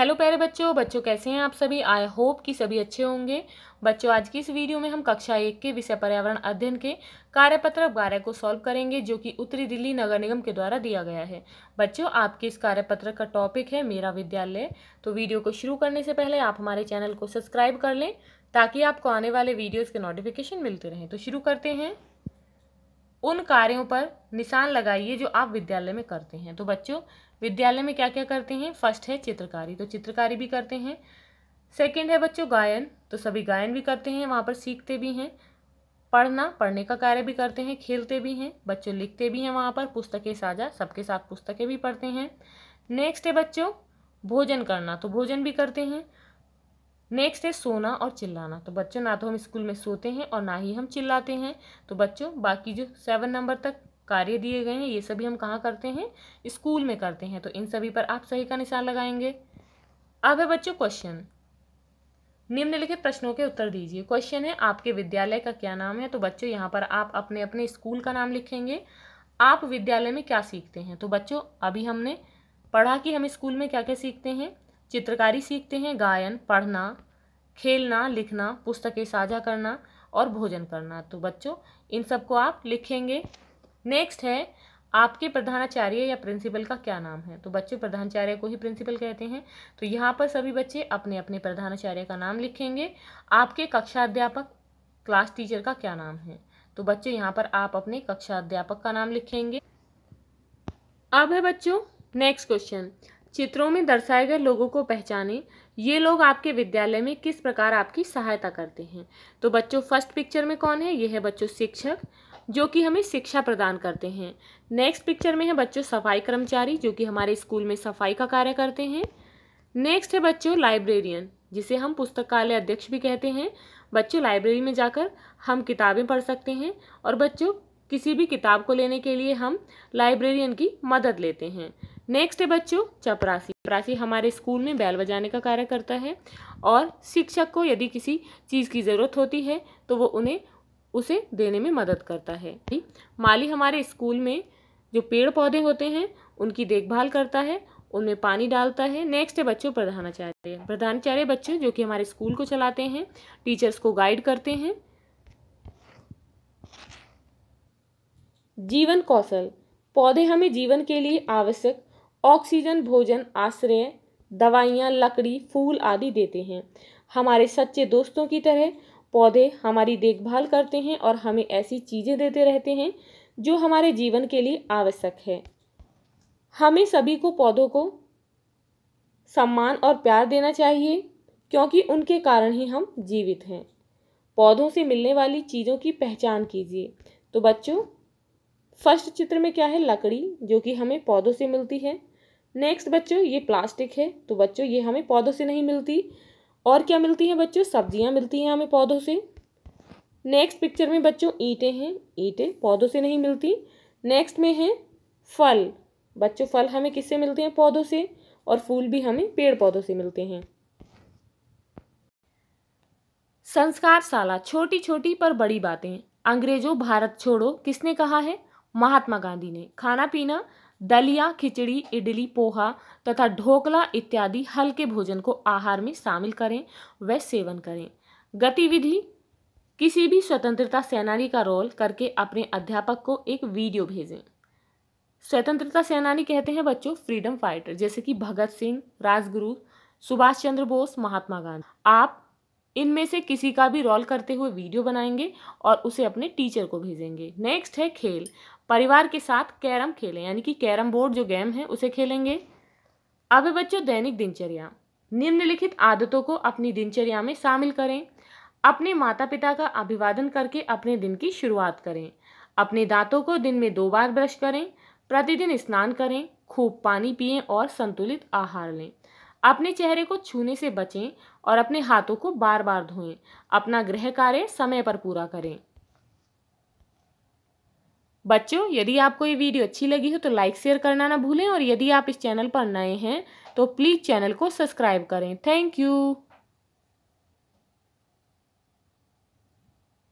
hello प्यारे बच्चों बच्चों कैसे हैं आप सभी आई होप कि सभी अच्छे होंगे बच्चों आज की इस वीडियो में हम कक्षा एक के विषय पर्यावरण अध्ययन के कार्यपत्र बारह को सॉल्व करेंगे जो कि उत्तरी दिल्ली नगर निगम के द्वारा दिया गया है बच्चों आपके इस कार्यपत्र का टॉपिक है मेरा विद्यालय तो वीडियो को शुरू करने से पहले आप हमारे चैनल को सब्सक्राइब कर लें ताकि आपको आने वाले वीडियोज़ के नोटिफिकेशन मिलते रहें तो शुरू करते हैं उन कार्यों पर निशान लगाइए जो आप विद्यालय में करते हैं तो बच्चों विद्यालय में क्या क्या करते हैं फर्स्ट है चित्रकारी तो चित्रकारी भी करते हैं सेकंड है बच्चों गायन तो सभी गायन भी करते हैं वहाँ पर सीखते भी हैं पढ़ना पढ़ने का कार्य भी करते हैं खेलते भी हैं बच्चों लिखते भी हैं वहाँ पर पुस्तकें साझा सबके साथ पुस्तकें भी पढ़ते हैं नेक्स्ट है बच्चों भोजन करना तो भोजन भी करते हैं नेक्स्ट है सोना और चिल्लाना तो बच्चों ना तो हम स्कूल में सोते हैं और ना ही हम चिल्लाते हैं तो बच्चों बाकी जो सेवन नंबर तक कार्य दिए गए हैं ये सभी हम कहाँ करते हैं स्कूल में करते हैं तो इन सभी पर आप सही का निशान लगाएंगे अब है बच्चों क्वेश्चन निम्नलिखित प्रश्नों के उत्तर दीजिए क्वेश्चन है आपके विद्यालय का क्या नाम है तो बच्चों यहाँ पर आप अपने अपने स्कूल का नाम लिखेंगे आप विद्यालय में क्या सीखते हैं तो बच्चों अभी हमने पढ़ा कि हम स्कूल में क्या क्या सीखते हैं चित्रकारी सीखते हैं गायन पढ़ना खेलना लिखना पुस्तकें साझा करना और भोजन करना तो बच्चों इन सबको आप लिखेंगे नेक्स्ट है आपके प्रधानाचार्य या प्रिंसिपल का क्या नाम है तो बच्चे प्रधानाचार्य को ही प्रिंसिपल कहते हैं तो यहाँ पर सभी बच्चे अपने अपने प्रधानाचार्य का नाम लिखेंगे आपके कक्षा अध्यापक क्लास टीचर का क्या नाम है तो बच्चे यहाँ पर आप अपने कक्षा अध्यापक का नाम लिखेंगे अब है बच्चों नेक्स्ट क्वेश्चन चित्रों में दर्शाए गए लोगों को पहचाने ये लोग आपके विद्यालय में किस प्रकार आपकी सहायता करते हैं तो बच्चों फर्स्ट पिक्चर में कौन है ये है बच्चों शिक्षक जो कि हमें शिक्षा प्रदान करते हैं नेक्स्ट पिक्चर में है बच्चों सफाई कर्मचारी जो कि हमारे स्कूल में सफाई का कार्य करते हैं नेक्स्ट है बच्चों लाइब्रेरियन जिसे हम पुस्तकालय अध्यक्ष भी कहते हैं बच्चों लाइब्रेरी में जाकर हम किताबें पढ़ सकते हैं और बच्चों किसी भी किताब को लेने के लिए हम लाइब्रेरियन की मदद लेते हैं नेक्स्ट है बच्चों चपरासी चपरासी हमारे स्कूल में बैल बजाने का कार्य करता है और शिक्षक को यदि किसी चीज़ की ज़रूरत होती है तो वो उन्हें उसे देने में मदद करता है माली हमारे स्कूल में जो पेड़ पौधे होते हैं उनकी देखभाल करता है उनमें पानी डालता है नेक्स्ट है बच्चों प्रधानाचार्य प्रधानाचार्य बच्चों जो कि हमारे स्कूल को चलाते हैं टीचर्स को गाइड करते हैं जीवन कौशल पौधे हमें जीवन के लिए आवश्यक ऑक्सीजन भोजन आश्रय दवाइयाँ लकड़ी फूल आदि देते हैं हमारे सच्चे दोस्तों की तरह पौधे हमारी देखभाल करते हैं और हमें ऐसी चीज़ें देते रहते हैं जो हमारे जीवन के लिए आवश्यक है हमें सभी को पौधों को सम्मान और प्यार देना चाहिए क्योंकि उनके कारण ही हम जीवित हैं पौधों से मिलने वाली चीज़ों की पहचान कीजिए तो बच्चों फर्स्ट चित्र में क्या है लकड़ी जो कि हमें पौधों से मिलती है नेक्स्ट बच्चों ये प्लास्टिक है तो बच्चों ये हमें पौधों से नहीं मिलती और क्या मिलती हैं बच्चों सब्जियां मिलती हैं हमें पौधों से नेक्स्ट पिक्चर में बच्चों ईंटें हैं ईंटें पौधों से नहीं मिलती नेक्स्ट में है फल बच्चों फल हमें किससे मिलते हैं पौधों से और फूल भी हमें पेड़ पौधों से मिलते हैं संस्कार शाला छोटी छोटी पर बड़ी बातें अंग्रेजों भारत छोड़ो किसने कहा है महात्मा गांधी ने खाना पीना दलिया खिचड़ी इडली पोहा तथा ढोकला इत्यादि हल्के भोजन को आहार में शामिल करें व सेवन करें गतिविधि किसी भी स्वतंत्रता सेनानी का रोल करके अपने अध्यापक को एक वीडियो भेजें स्वतंत्रता सेनानी कहते हैं बच्चों फ्रीडम फाइटर जैसे कि भगत सिंह राजगुरु सुभाष चंद्र बोस महात्मा गांधी आप इनमें से किसी का भी रोल करते हुए वीडियो बनाएंगे और उसे अपने टीचर को भेजेंगे नेक्स्ट है खेल परिवार के साथ कैरम खेलें यानी कि कैरम बोर्ड जो गेम है उसे खेलेंगे अब बच्चों दैनिक दिनचर्या निम्नलिखित आदतों को अपनी दिनचर्या में शामिल करें अपने माता पिता का अभिवादन करके अपने दिन की शुरुआत करें अपने दांतों को दिन में दो बार ब्रश करें प्रतिदिन स्नान करें खूब पानी पिएं और संतुलित आहार लें अपने चेहरे को छूने से बचें और अपने हाथों को बार बार धोएं अपना गृह कार्य समय पर पूरा करें बच्चों यदि आपको ये वीडियो अच्छी लगी हो तो लाइक शेयर करना ना भूलें और यदि आप इस चैनल पर नए हैं तो प्लीज़ चैनल को सब्सक्राइब करें थैंक यू